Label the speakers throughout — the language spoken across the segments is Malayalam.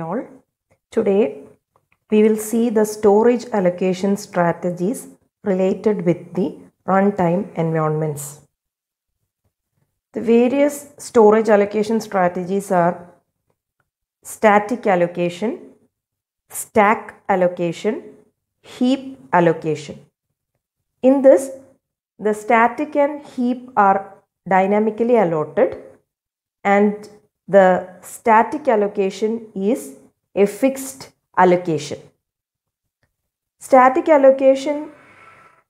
Speaker 1: all. Today, we will see the storage allocation strategies related with the runtime environments. The various storage allocation strategies are static allocation, stack allocation, heap allocation. In this, the static and heap are dynamically allotted and the static allocation is a fixed allocation. Static allocation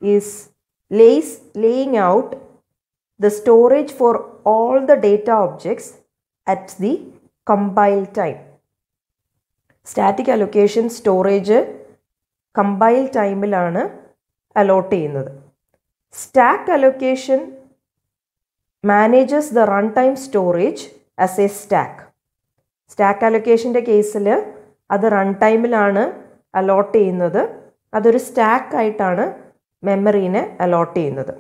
Speaker 1: is lays, laying out the storage for all the data objects at the compile time. Static allocation storage compile time allot ചെയ്യുന്നത് stack Stack allocation manages the runtime storage. As a stack stack അലൊക്കേഷൻ്റെ കേസിൽ അത് റൺ ടൈമിലാണ് അലോട്ട് ചെയ്യുന്നത് അതൊരു സ്റ്റാക്ക് ആയിട്ടാണ് മെമ്മറീനെ അലോട്ട് ചെയ്യുന്നത്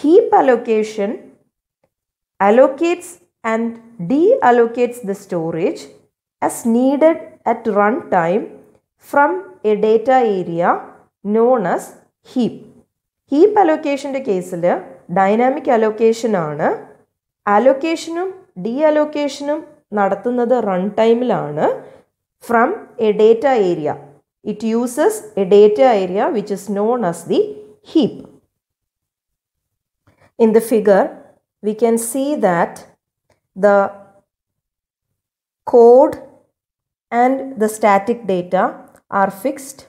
Speaker 1: heap allocation allocates and deallocates the storage as needed at run time from a data area known as heap heap അലൊക്കേഷൻ്റെ കേസിൽ ഡൈനാമിക് അലൊക്കേഷനാണ് അലൊക്കേഷനും ഡി അലോക്കേഷനും നടത്തുന്നത് റൺ ടൈമിലാണ് from a data area. It uses a data area which is known as the heap. in the figure we can see that the code and the static data are fixed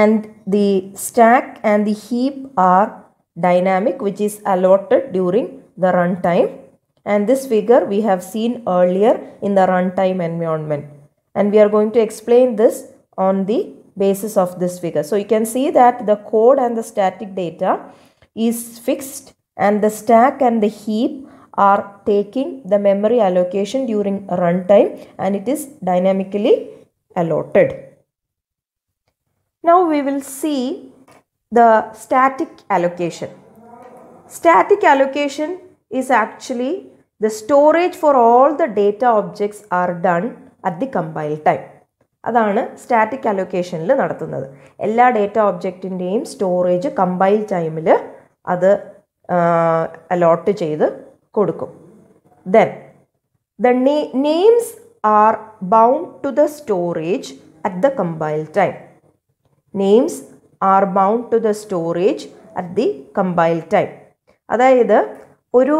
Speaker 1: and the stack and the heap are dynamic which is allotted during the runtime and this figure we have seen earlier in the runtime environment. And we are going to explain this on the basis of this figure. So you can see that the code and the static data is fixed and the stack and the heap are taking the memory allocation during runtime and it is dynamically allotted. Now we will see the static allocation. Static allocation is actually the storage for all the data objects are done at the compile time അതാണ് സ്റ്റാറ്റിക് അലൊക്കേഷനിൽ നടത്തുന്നത് എല്ലാ ഡേറ്റ ഒബ്ജക്റ്റിൻ്റെയും സ്റ്റോറേജ് കമ്പൈൽ ടൈമിൽ അത് അലോട്ട് ചെയ്ത് കൊടുക്കും then the names are bound to the storage at the compile time names are bound to the storage at the compile time അതായത് ഒരു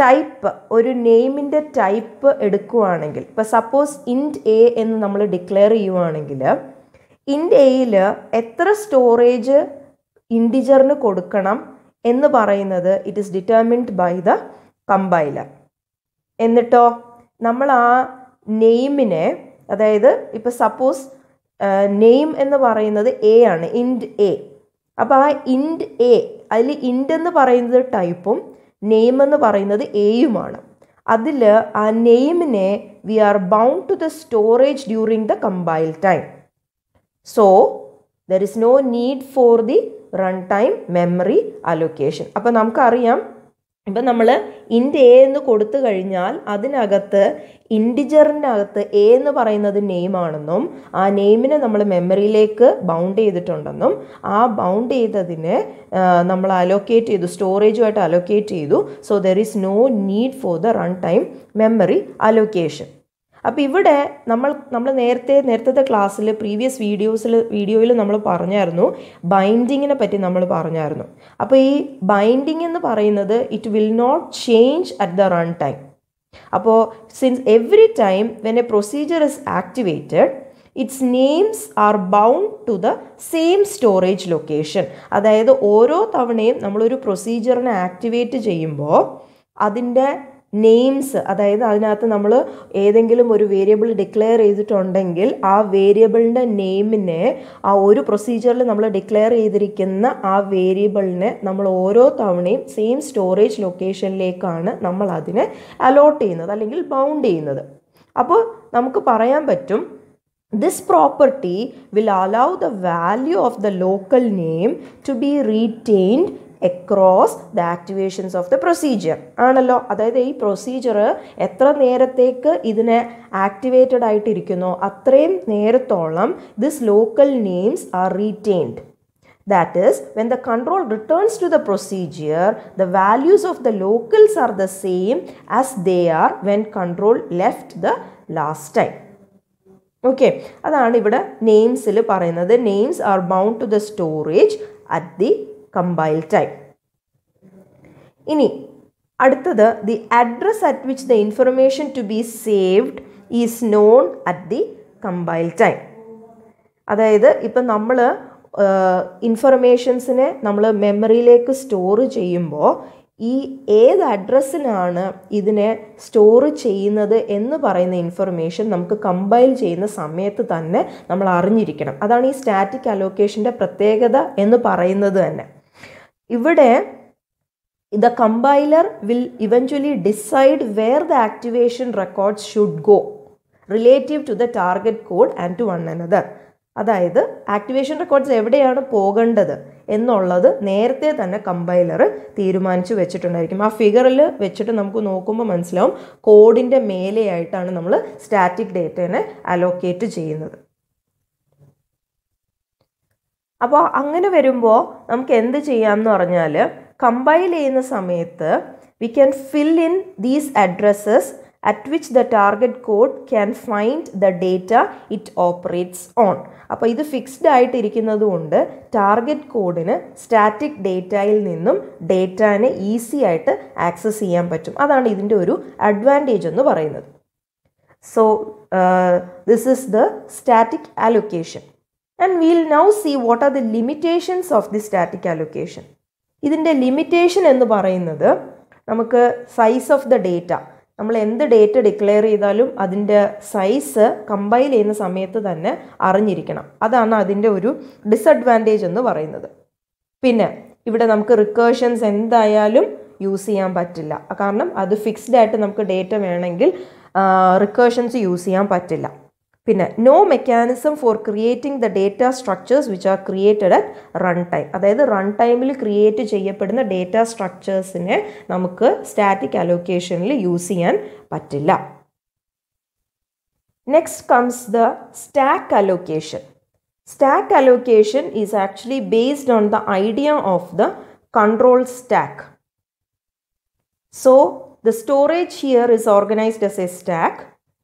Speaker 1: ടൈപ്പ് ഒരു നെയിമിൻ്റെ ടൈപ്പ് എടുക്കുകയാണെങ്കിൽ ഇപ്പോൾ സപ്പോസ് ഇൻഡ് എ എന്ന് നമ്മൾ ഡിക്ലെയർ ചെയ്യുവാണെങ്കിൽ ഇൻഡ് എയിൽ എത്ര സ്റ്റോറേജ് ഇൻഡിജറിന് കൊടുക്കണം എന്ന് പറയുന്നത് it is determined by the compiler എന്നിട്ടോ നമ്മൾ ആ നെയിമിനെ അതായത് ഇപ്പോൾ സപ്പോസ് നെയിം എന്ന് പറയുന്നത് എ ആണ് ഇൻഡ് എ അപ്പോൾ ആ ഇൻഡ് എ അതിൽ ഇൻഡ് എന്ന് പറയുന്നത് ടൈപ്പും നെയിം എന്ന് പറയുന്നത് എയുമാണ് അതിൽ ആ നെയിമിനെ we are bound to the storage during the compile time so there is no need for the run time memory allocation അപ്പോൾ നമുക്കറിയാം ഇപ്പം നമ്മൾ ഇൻറ്റ് എ എന്ന് കൊടുത്തു കഴിഞ്ഞാൽ അതിനകത്ത് അകത്ത് എ എന്ന് പറയുന്നത് നെയിമാണെന്നും ആ നെയിമിനെ നമ്മൾ മെമ്മറിയിലേക്ക് ബൗണ്ട് ചെയ്തിട്ടുണ്ടെന്നും ആ ബൗണ്ട് ചെയ്തതിനെ നമ്മൾ അലോക്കേറ്റ് ചെയ്തു സ്റ്റോറേജുമായിട്ട് അലോക്കേറ്റ് ചെയ്തു so there is no need for the run time memory allocation അപ്പോൾ ഇവിടെ നമ്മൾ നമ്മൾ നേരത്തെ നേരത്തെ ക്ലാസ്സിൽ പ്രീവിയസ് വീഡിയോസിൽ വീഡിയോയിൽ നമ്മൾ പറഞ്ഞായിരുന്നു ബൈൻഡിങ്ങിനെ പറ്റി നമ്മൾ പറഞ്ഞായിരുന്നു അപ്പോൾ ഈ ബൈൻഡിങ് എന്ന് പറയുന്നത് it will not change at the run time അപ്പോൾ since every time when a procedure is activated its names are bound to the same storage location അതായത് ഓരോ തവണയും നമ്മളൊരു പ്രൊസീജിയറിനെ ആക്ടിവേറ്റ് ചെയ്യുമ്പോൾ അതിൻ്റെ നെയിംസ് അതായത് അതിനകത്ത് നമ്മൾ ഏതെങ്കിലും ഒരു വേരിയബിൾ ഡിക്ലെയർ ചെയ്തിട്ടുണ്ടെങ്കിൽ ആ വേരിയബിളിൻ്റെ നെയിമിനെ ആ ഒരു പ്രൊസീജിയറിൽ നമ്മൾ ഡിക്ലെയർ ചെയ്തിരിക്കുന്ന ആ വേരിയബിളിനെ നമ്മൾ ഓരോ തവണയും സെയിം സ്റ്റോറേജ് ലൊക്കേഷനിലേക്കാണ് നമ്മൾ അതിനെ അലോട്ട് ചെയ്യുന്നത് അല്ലെങ്കിൽ ബൗണ്ട് ചെയ്യുന്നത് അപ്പോൾ നമുക്ക് പറയാൻ പറ്റും This property will allow the value of the local name to be retained across the activations of the procedure ആണല്ലോ അതായത് ഈ പ്രൊസീജിയർ എത്ര നേരത്തേക്ക് ഇതിനെ ആക്ടിവേറ്റഡ് ആയിട്ടിരിക്കുന്നോ അത്രയും നേരത്തോളം this local names are retained that is when the control returns to the procedure the values of the locals are the same as they are when control left the last time okay അതാണ് ഇവിടെ നെയിംസിൽ പറയുന്നത് names are bound to the storage at the compile time ഇനി അടുത്തത് the address at which the information to be saved is known at the compile time അതായത് ഇപ്പം നമ്മൾ ഇൻഫർമേഷൻസിനെ നമ്മൾ മെമ്മറിയിലേക്ക് സ്റ്റോർ ചെയ്യുമ്പോൾ ഈ ഏത് അഡ്രസ്സിനാണ് ഇതിനെ സ്റ്റോർ ചെയ്യുന്നത് എന്ന് പറയുന്ന ഇൻഫർമേഷൻ നമുക്ക് കമ്പൈൽ ചെയ്യുന്ന സമയത്ത് തന്നെ നമ്മൾ അറിഞ്ഞിരിക്കണം അതാണ് ഈ സ്റ്റാറ്റിക് അലോക്കേഷൻ്റെ പ്രത്യേകത എന്ന് പറയുന്നത് തന്നെ ഇവിടെ the compiler will eventually decide where the activation records should go relative to the target code and to one another അതായത് ആക്ടിവേഷൻ റെക്കോർഡ്സ് എവിടെയാണ് പോകേണ്ടത് എന്നുള്ളത് നേരത്തെ തന്നെ കമ്പൈലർ തീരുമാനിച്ചു വെച്ചിട്ടുണ്ടായിരിക്കും ആ ഫിഗറിൽ വെച്ചിട്ട് നമുക്ക് നോക്കുമ്പോൾ മനസ്സിലാവും കോഡിൻ്റെ മേലെയായിട്ടാണ് നമ്മൾ സ്റ്റാറ്റിക് ഡേറ്റേനെ അലോക്കേറ്റ് ചെയ്യുന്നത് അപ്പോൾ അങ്ങനെ വരുമ്പോൾ നമുക്ക് എന്ത് ചെയ്യാമെന്ന് പറഞ്ഞാൽ കമ്പൈൽ ചെയ്യുന്ന സമയത്ത് we can fill in these addresses at which the target code can find the data it operates on അപ്പോൾ ഇത് ഫിക്സ്ഡ് ആയിട്ടിരിക്കുന്നത് കൊണ്ട് ടാർഗറ്റ് കോഡിന് സ്റ്റാറ്റിക് ഡേറ്റയിൽ നിന്നും ഡേറ്റാനെ ഈസി ആയിട്ട് ആക്സസ് ചെയ്യാൻ പറ്റും അതാണ് ഇതിൻ്റെ ഒരു അഡ്വാൻറ്റേജ് എന്ന് പറയുന്നത് so this is the static allocation and will now see what are the limitations of the static allocation ഇതിൻ്റെ ലിമിറ്റേഷൻ എന്ന് പറയുന്നത് നമുക്ക് സൈസ് ഓഫ് ദ ഡേറ്റ നമ്മൾ എന്ത് ഡേറ്റ ഡിക്ലെയർ ചെയ്താലും അതിൻ്റെ സൈസ് കമ്പൈൽ ചെയ്യുന്ന സമയത്ത് തന്നെ അറിഞ്ഞിരിക്കണം അതാണ് അതിൻ്റെ ഒരു ഡിസഡ്വാൻറ്റേജ് എന്ന് പറയുന്നത് പിന്നെ ഇവിടെ നമുക്ക് റിക്കേഷൻസ് എന്തായാലും യൂസ് ചെയ്യാൻ പറ്റില്ല കാരണം അത് ഫിക്സ്ഡ് ആയിട്ട് നമുക്ക് ഡേറ്റ വേണമെങ്കിൽ റിക്കേഷൻസ് യൂസ് ചെയ്യാൻ പറ്റില്ല പിന്നെ no mechanism for creating the data structures which are created at run time അതായത് റൺ ടൈമിൽ ക്രിയേറ്റ് ചെയ്യപ്പെടുന്ന ഡേറ്റ സ്ട്രക്ചേഴ്സിനെ നമുക്ക് സ്റ്റാറ്റിക് അലോക്കേഷനിൽ യൂസ് ചെയ്യാൻ പറ്റില്ല next comes the stack allocation stack allocation is actually based on the idea of the control stack. So the storage here is organized as a stack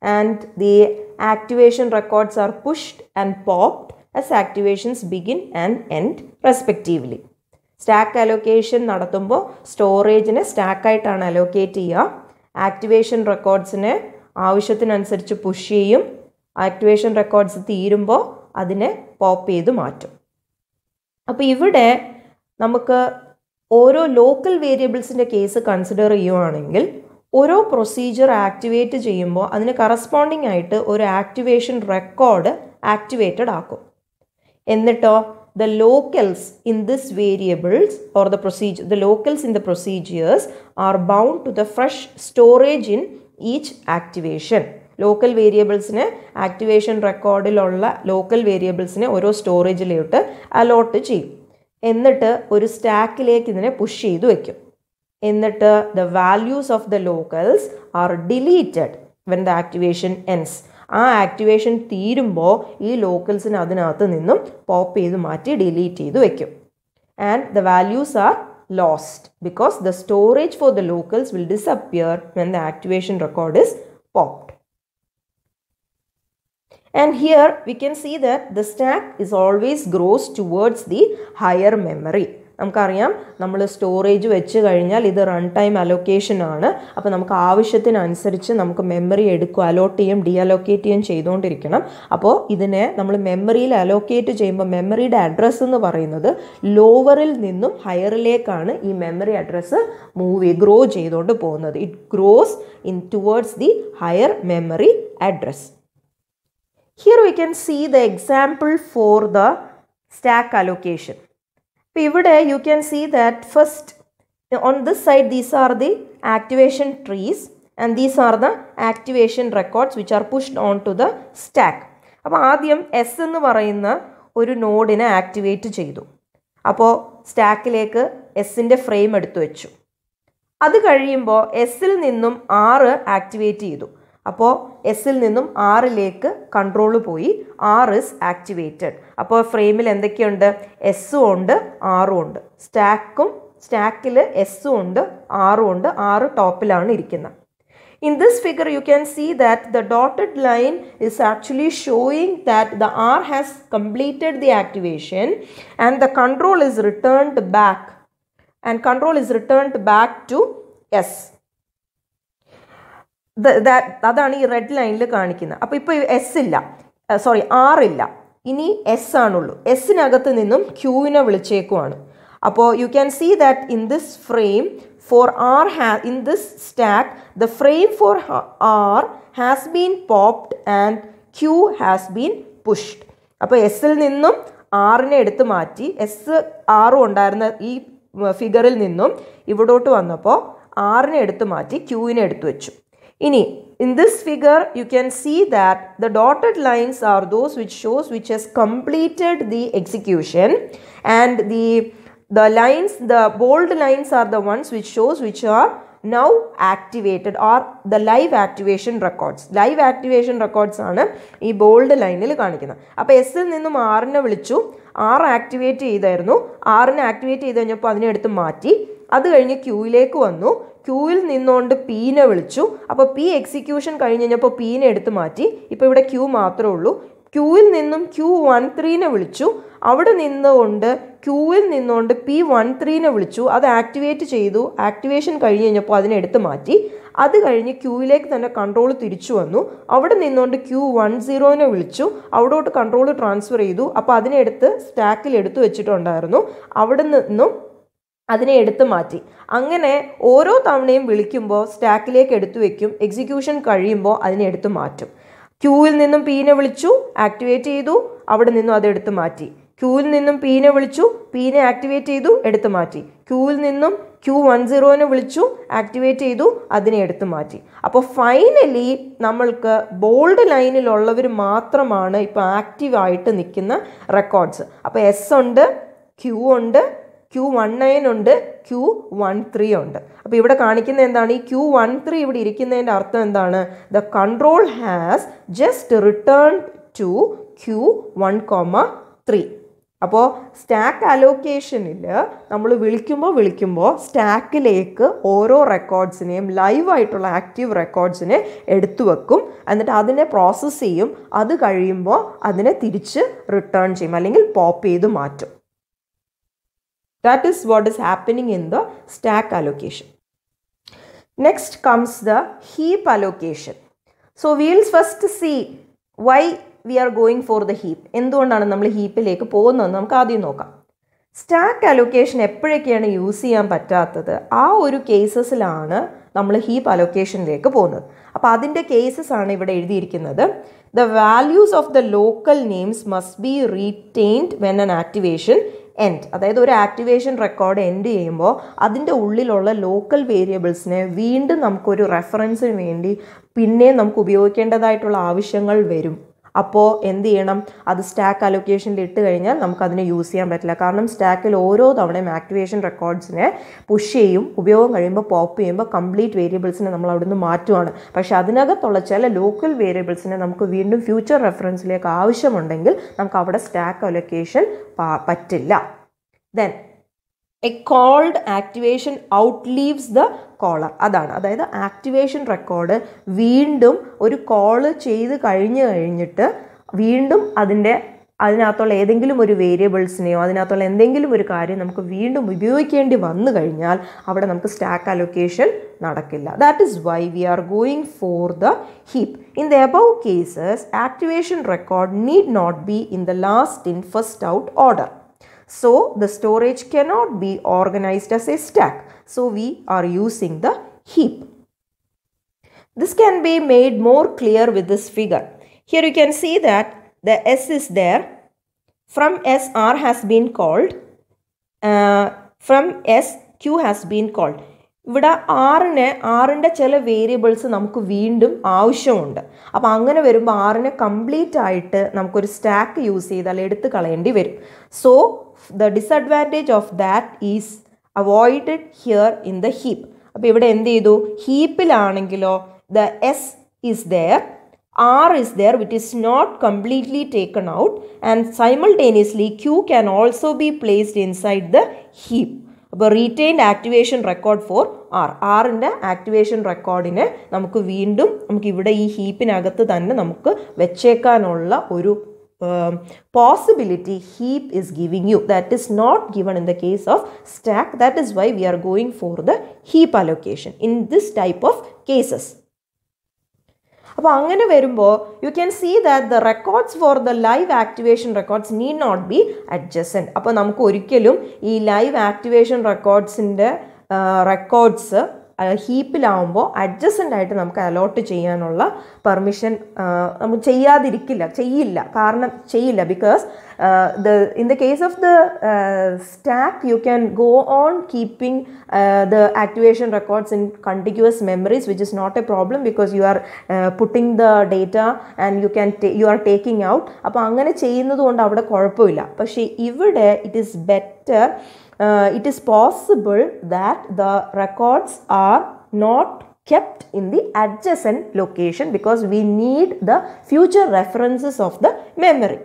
Speaker 1: and the activation records are pushed and popped as activations begin and end respectively. Stack allocation നടത്തുമ്പോൾ സ്റ്റോറേജിനെ സ്റ്റാക്കായിട്ടാണ് അലോക്കേറ്റ് ചെയ്യുക ആക്ടിവേഷൻ റെക്കോർഡ്സിനെ ആവശ്യത്തിനനുസരിച്ച് പുഷ് ചെയ്യും ആക്ടിവേഷൻ റെക്കോർഡ്സ് തീരുമ്പോൾ അതിനെ പോപ്പ് ചെയ്ത് മാറ്റും അപ്പോൾ ഇവിടെ നമുക്ക് ഓരോ ലോക്കൽ വേരിയബിൾസിൻ്റെ കേസ് കൺസിഡർ ചെയ്യുകയാണെങ്കിൽ ഓരോ പ്രൊസീജിയർ ആക്ടിവേറ്റ് ചെയ്യുമ്പോൾ അതിന് കറസ്പോണ്ടിങ് ആയിട്ട് ഒരു ആക്ടിവേഷൻ റെക്കോർഡ് ആക്ടിവേറ്റഡ് ആക്കും എന്നിട്ടോ the locals in this variables or the procedure the locals in the procedures are bound to the fresh storage in each activation local വേരിയബിൾസിന് ആക്ടിവേഷൻ റെക്കോർഡിലുള്ള ലോക്കൽ വേരിയബിൾസിനെ ഓരോ സ്റ്റോറേജിലോട്ട് അലോട്ട് ചെയ്യും എന്നിട്ട് ഒരു സ്റ്റാക്കിലേക്ക് ഇതിനെ പുഷ് ചെയ്ത് വയ്ക്കും എന്നിട്ട് the values of the locals are deleted when the activation ends ആ ആക്ടിവേഷൻ തീരുമ്പോൾ ഈ ലോക്കൽസിന് അതിനകത്ത് നിന്നും പോപ്പ് ചെയ്ത് മാറ്റി ഡിലീറ്റ് ചെയ്ത് വെക്കും and the values are lost because the storage for the locals will disappear when the activation record is popped And here we can see that the stack is always grows towards the higher memory. നമുക്കറിയാം നമ്മൾ സ്റ്റോറേജ് വെച്ച് കഴിഞ്ഞാൽ ഇത് റൺ ടൈം അലോക്കേഷൻ ആണ് അപ്പോൾ നമുക്ക് ആവശ്യത്തിനനുസരിച്ച് നമുക്ക് മെമ്മറി എടുക്കുക അലോട്ട് ചെയ്യും ഡി അലോക്കേറ്റ് ചെയ്യും ചെയ്തുകൊണ്ടിരിക്കണം അപ്പോൾ ഇതിനെ നമ്മൾ മെമ്മറിയിൽ അലോക്കേറ്റ് ചെയ്യുമ്പോൾ മെമ്മറിയുടെ അഡ്രസ്സ് എന്ന് പറയുന്നത് ലോവറിൽ നിന്നും ഹയറിലേക്കാണ് ഈ മെമ്മറി അഡ്രസ്സ് മൂവ് ഗ്രോ ചെയ്തുകൊണ്ട് പോകുന്നത് it grows in towards the higher memory address here we can see the example for the stack allocation അപ്പം ഇവിടെ you can see that first on this side these are the activation trees and these are the activation records which are pushed on to the stack അപ്പോൾ ആദ്യം എസ് എന്ന് പറയുന്ന ഒരു നോഡിനെ ആക്ടിവേറ്റ് ചെയ്തു അപ്പോൾ സ്റ്റാക്കിലേക്ക് എസിൻ്റെ ഫ്രെയിം എടുത്തു വെച്ചു അത് കഴിയുമ്പോൾ എസ്സിൽ നിന്നും ആറ് ആക്ടിവേറ്റ് ചെയ്തു അപ്പോൾ എസ്സിൽ നിന്നും ആറിലേക്ക് കൺട്രോൾ പോയി ആർ ഇസ് ആക്ടിവേറ്റഡ് അപ്പോൾ ഫ്രെയിമിൽ എന്തൊക്കെയുണ്ട് എസ്സും ഉണ്ട് ആറും ഉണ്ട് സ്റ്റാക്കും സ്റ്റാക്കിൽ എസ്സും ഉണ്ട് ആറും ഉണ്ട് ആറ് ടോപ്പിലാണ് ഇരിക്കുന്നത് in this figure you can see that the dotted line is actually showing that the R has completed the activation and the control is returned back and control is returned back to S അതാണ് ഈ റെഡ് ലൈനിൽ കാണിക്കുന്നത് അപ്പോൾ ഇപ്പോൾ എസ് ഇല്ല സോറി ആർ ഇല്ല ഇനി എസ് ആണുള്ളൂ എസ്സിനകത്ത് നിന്നും ക്യൂവിനെ വിളിച്ചേക്കുവാണ് അപ്പോൾ you can see that in this frame for R ha in this stack the frame for R has been popped and Q has been pushed അപ്പോൾ എസ്സിൽ നിന്നും ആറിനെ എടുത്ത് മാറ്റി എസ് ആറും ഉണ്ടായിരുന്ന ഈ ഫിഗറിൽ നിന്നും ഇവിടോട്ട് വന്നപ്പോൾ ആറിനെ എടുത്ത് മാറ്റി ക്യൂവിനെ എടുത്തു വെച്ചു ഇനി in this figure, you can see that the dotted lines are those which shows which has completed the execution and the, the lines, the bold lines are the ones which shows which are now activated or the live activation records. Live activation records ആണ് ഈ ബോൾഡ് ലൈനിൽ കാണിക്കുന്നത് അപ്പോൾ എസിൽ നിന്നും ആറിനെ വിളിച്ചു ആറ് ആക്ടിവേറ്റ് ചെയ്തായിരുന്നു ആറിനെ ആക്ടിവേറ്റ് ചെയ്ത് കഴിഞ്ഞപ്പോൾ അതിനെ എടുത്ത് മാറ്റി അത് കഴിഞ്ഞ് ക്യൂയിലേക്ക് വന്നു ക്യൂവിൽ നിന്നുകൊണ്ട് പീനെ വിളിച്ചു അപ്പോൾ പി എക്സിക്യൂഷൻ കഴിഞ്ഞ് കഴിഞ്ഞപ്പോൾ പീനെ എടുത്ത് മാറ്റി ഇപ്പോൾ ഇവിടെ ക്യൂ മാത്രമേ ഉള്ളൂ ക്യൂവിൽ നിന്നും ക്യൂ വൺ ത്രീനെ വിളിച്ചു അവിടെ നിന്നുകൊണ്ട് ക്യൂവിൽ നിന്നുകൊണ്ട് പി വൺ ത്രീനെ വിളിച്ചു അത് ആക്ടിവേറ്റ് ചെയ്തു ആക്ടിവേഷൻ കഴിഞ്ഞ് കഴിഞ്ഞപ്പോൾ എടുത്ത് മാറ്റി അത് കഴിഞ്ഞ് ക്യൂവിലേക്ക് തന്നെ കൺട്രോൾ തിരിച്ചു വന്നു അവിടെ നിന്നുകൊണ്ട് ക്യൂ വൺ സീറോനെ വിളിച്ചു അവിടോട്ട് കൺട്രോൾ ട്രാൻസ്ഫർ ചെയ്തു അപ്പോൾ അതിനെടുത്ത് സ്റ്റാക്കിൽ എടുത്തു വെച്ചിട്ടുണ്ടായിരുന്നു അവിടെ നിന്നും അതിനെ എടുത്തു മാറ്റി അങ്ങനെ ഓരോ തവണയും വിളിക്കുമ്പോൾ സ്റ്റാക്കിലേക്ക് എടുത്തു വയ്ക്കും എക്സിക്യൂഷൻ കഴിയുമ്പോൾ അതിനെ എടുത്തു മാറ്റും ക്യൂവിൽ നിന്നും പീനെ വിളിച്ചു ആക്ടിവേറ്റ് ചെയ്തു അവിടെ നിന്നും അത് എടുത്തു മാറ്റി ക്യൂവിൽ നിന്നും പീനെ വിളിച്ചു പീനെ ആക്ടിവേറ്റ് ചെയ്തു എടുത്തു മാറ്റി ക്യൂവിൽ നിന്നും ക്യൂ വൺ സീറോനെ വിളിച്ചു ആക്ടിവേറ്റ് ചെയ്തു അതിനെ എടുത്തു മാറ്റി അപ്പോൾ ഫൈനലി നമ്മൾക്ക് ബോൾഡ് ലൈനിലുള്ളവർ മാത്രമാണ് ഇപ്പോൾ ആക്റ്റീവായിട്ട് നിൽക്കുന്ന റെക്കോർഡ്സ് അപ്പോൾ എസ് ഉണ്ട് ക്യൂ ഉണ്ട് ക്യൂ വൺ നയൻ ഉണ്ട് ക്യൂ വൺ ത്രീ ഉണ്ട് അപ്പോൾ ഇവിടെ കാണിക്കുന്ന എന്താണ് ഈ ക്യൂ വൺ ത്രീ ഇവിടെ ഇരിക്കുന്നതിൻ്റെ അർത്ഥം എന്താണ് the control has just return to Q one comma three അപ്പോൾ സ്റ്റാക്ക് അലോക്കേഷനിൽ നമ്മൾ വിളിക്കുമ്പോൾ വിളിക്കുമ്പോൾ സ്റ്റാക്കിലേക്ക് ഓരോ റെക്കോർഡ്സിനെയും ലൈവായിട്ടുള്ള ആക്റ്റീവ് റെക്കോർഡ്സിനെ എടുത്തു വെക്കും എന്നിട്ട് അതിനെ പ്രോസസ്സ് ചെയ്യും അത് കഴിയുമ്പോൾ അതിനെ തിരിച്ച് റിട്ടേൺ ചെയ്യും അല്ലെങ്കിൽ പോപ്പ് ചെയ്ത് മാറ്റും That is what is happening in the stack allocation. Next comes the heap allocation. So we'll first see why we are going for the heap എന്തുകൊണ്ടാണ് നമ്മൾ ഹീപ്പിലേക്ക് പോകുന്നതെന്ന് നമുക്ക് ആദ്യം നോക്കാം സ്റ്റാക്ക് അലൊക്കേഷൻ എപ്പോഴൊക്കെയാണ് യൂസ് ചെയ്യാൻ പറ്റാത്തത് ആ ഒരു കേസസിലാണ് നമ്മൾ ഹീപ്പ് അലൊക്കേഷനിലേക്ക് പോകുന്നത് അപ്പോൾ അതിൻ്റെ കേസസ് ആണ് ഇവിടെ എഴുതിയിരിക്കുന്നത് the values of the local names must be retained when an activation end അതായത് ഒരു ആക്ടിവേഷൻ റെക്കോർഡ് എൻഡ് ചെയ്യുമ്പോൾ അതിൻ്റെ ഉള്ളിലുള്ള ലോക്കൽ വേരിയബിൾസിനെ വീണ്ടും നമുക്കൊരു റെഫറൻസിന് വേണ്ടി പിന്നെയും നമുക്ക് ഉപയോഗിക്കേണ്ടതായിട്ടുള്ള ആവശ്യങ്ങൾ വരും അപ്പോൾ എന്ത് ചെയ്യണം അത് സ്റ്റാക്ക് അലൊക്കേഷനിൽ ഇട്ട് കഴിഞ്ഞാൽ നമുക്കതിനെ യൂസ് ചെയ്യാൻ പറ്റില്ല കാരണം സ്റ്റാക്കിൽ ഓരോ തവണയും ആക്ടിവേഷൻ റെക്കോർഡ്സിനെ പുഷ് ചെയ്യും ഉപയോഗം കഴിയുമ്പോൾ പോപ്പ് ചെയ്യുമ്പോൾ കംപ്ലീറ്റ് വേരിയബിൾസിനെ നമ്മൾ അവിടെ നിന്ന് മാറ്റുവാണ് പക്ഷേ അതിനകത്തുള്ള ചില ലോക്കൽ വേരിയബിൾസിനെ നമുക്ക് വീണ്ടും ഫ്യൂച്ചർ റെഫറൻസിലേക്ക് ആവശ്യമുണ്ടെങ്കിൽ നമുക്ക് അവിടെ സ്റ്റാക്ക് അലൊക്കേഷൻ പറ്റില്ല then a called activation outlives the caller അതാണ് അതായത് ആക്ടിവേഷൻ റെക്കോർഡ് വീണ്ടും ഒരു കോള് ചെയ്ത് കഴിഞ്ഞ് കഴിഞ്ഞിട്ട് വീണ്ടും അതിൻ്റെ അതിനകത്തുള്ള ഏതെങ്കിലും ഒരു വേരിയബിൾസിനെയോ അതിനകത്തുള്ള എന്തെങ്കിലും ഒരു കാര്യം നമുക്ക് വീണ്ടും ഉപയോഗിക്കേണ്ടി വന്നു കഴിഞ്ഞാൽ അവിടെ നമുക്ക് സ്റ്റാക്ക് അലൊക്കേഷൻ നടക്കില്ല that is why we are going for the heap in the above cases activation record need not be in the last in first out order So the storage cannot be organized as a stack. So we are using the heap. This can be made more clear with this figure. Here you can see that the S is there. From S, R has been called. Uh, from S, Q has been called. ഇവിടെ ആറിന് ആറിൻ്റെ ചില വേരിയബിൾസ് നമുക്ക് വീണ്ടും ആവശ്യമുണ്ട് അപ്പോൾ അങ്ങനെ വരുമ്പോൾ ആറിനെ കംപ്ലീറ്റ് ആയിട്ട് നമുക്കൊരു സ്റ്റാക്ക് യൂസ് ചെയ്താൽ എടുത്ത് കളയേണ്ടി വരും so the disadvantage of that is avoided here in the heap അപ്പോൾ ഇവിടെ എന്ത് ചെയ്തു ഹീപ്പിലാണെങ്കിലോ the S is there R is there which is not completely taken out and simultaneously Q can also be placed inside the heap അപ്പോൾ retained activation record for R ആറിൻ്റെ ആക്ടിവേഷൻ റെക്കോർഡിനെ നമുക്ക് വീണ്ടും നമുക്ക് ഇവിടെ ഈ ഹീപ്പിനകത്ത് തന്നെ നമുക്ക് വെച്ചേക്കാനുള്ള ഒരു possibility heap is giving you that is not given in the case of stack that is why we are going for the heap allocation in this type of cases അപ്പോൾ അങ്ങനെ വരുമ്പോൾ you can see that the records for the live activation records need not be adjacent അപ്പോൾ നമുക്ക് ഒരിക്കലും ഈ ലൈവ് ആക്ടിവേഷൻ റെക്കോർഡ്സിൻ്റെ റെക്കോർഡ്സ് ഹീപ്പിലാവുമ്പോൾ അഡ്ജസ്റ്റൻ്റ് ആയിട്ട് നമുക്ക് അലോട്ട് ചെയ്യാനുള്ള പെർമിഷൻ നമുക്ക് ചെയ്യാതിരിക്കില്ല ചെയ്യില്ല കാരണം ചെയ്യില്ല because the in the case of the stack you can go on keeping the activation records in continuous memories which is not a problem because you are putting the data and you can you are taking out അപ്പോൾ അങ്ങനെ ചെയ്യുന്നത് കൊണ്ട് അവിടെ കുഴപ്പമില്ല പക്ഷേ ഇവിടെ it is better it is possible that the records are not kept in the adjacent location because we need the future references of the memory.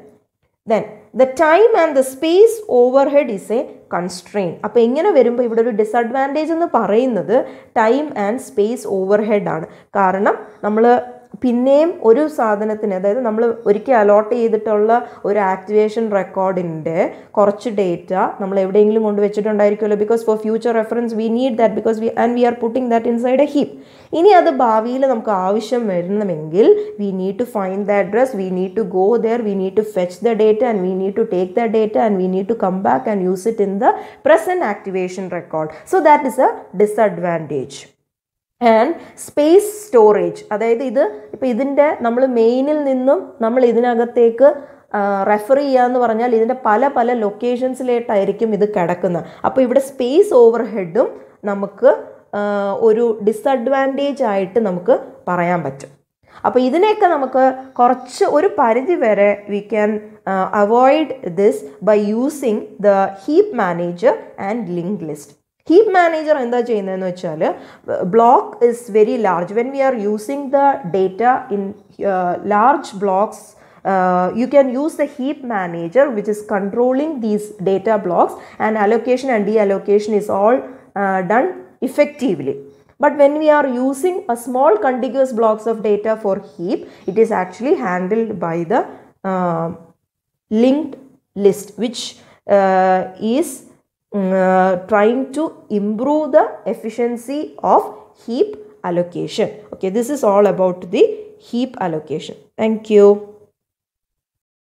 Speaker 1: Then the time and the space overhead is a constraint. അപ്പോൾ ഇങ്ങനെ വരുമ്പോൾ ഇവിടെ ഒരു ഡിസഡ്വാൻറ്റേജ് എന്ന് പറയുന്നത് ടൈം ആൻഡ് സ്പേസ് ഓവർഹെഡ് ആണ് കാരണം നമ്മൾ പിന്നെയും ഒരു സാധനത്തിന് അതായത് നമ്മൾ ഒരിക്കൽ അലോട്ട് ചെയ്തിട്ടുള്ള ഒരു ആക്ടിവേഷൻ റെക്കോർഡിൻ്റെ കുറച്ച് ഡേറ്റ നമ്മൾ എവിടെയെങ്കിലും കൊണ്ടുവച്ചിട്ടുണ്ടായിരിക്കുമല്ലോ because for future reference we need that because we and we are putting that inside a heap ഇനി അത് ഭാവിയിൽ നമുക്ക് ആവശ്യം വരണമെങ്കിൽ we need to find the address we need to go there we need to fetch the data and we need to take the data and we need to come back and use it in the present activation record so that is A disadvantage and space storage അതായത് ഇത് ഇപ്പം ഇതിൻ്റെ നമ്മൾ മെയിനിൽ നിന്നും നമ്മൾ ഇതിനകത്തേക്ക് റെഫർ ചെയ്യാന്ന് പറഞ്ഞാൽ ഇതിൻ്റെ പല പല ലൊക്കേഷൻസിലേട്ടായിരിക്കും ഇത് കിടക്കുന്നത് അപ്പോൾ ഇവിടെ സ്പേസ് ഓവർ ഹെഡും നമുക്ക് ഒരു ഡിസഡ്വാൻറ്റേജ് ആയിട്ട് നമുക്ക് പറയാൻ പറ്റും അപ്പോൾ ഇതിനെയൊക്കെ നമുക്ക് കുറച്ച് ഒരു പരിധി വരെ we can avoid this by using the heap manager and link list manager manager എന്താ ചെയ്യുന്നതെന്ന് വെച്ചാൽ block is very large when we are using the data in large blocks, uh, you can use the heap manager which is controlling these data blocks and allocation and deallocation is all uh, done effectively. But when we are using a small contiguous blocks of data for heap, it is actually handled by the uh, linked list which uh, is uh, trying to improve the efficiency of heap allocation. Okay, this is all about the heap allocation. Thank you.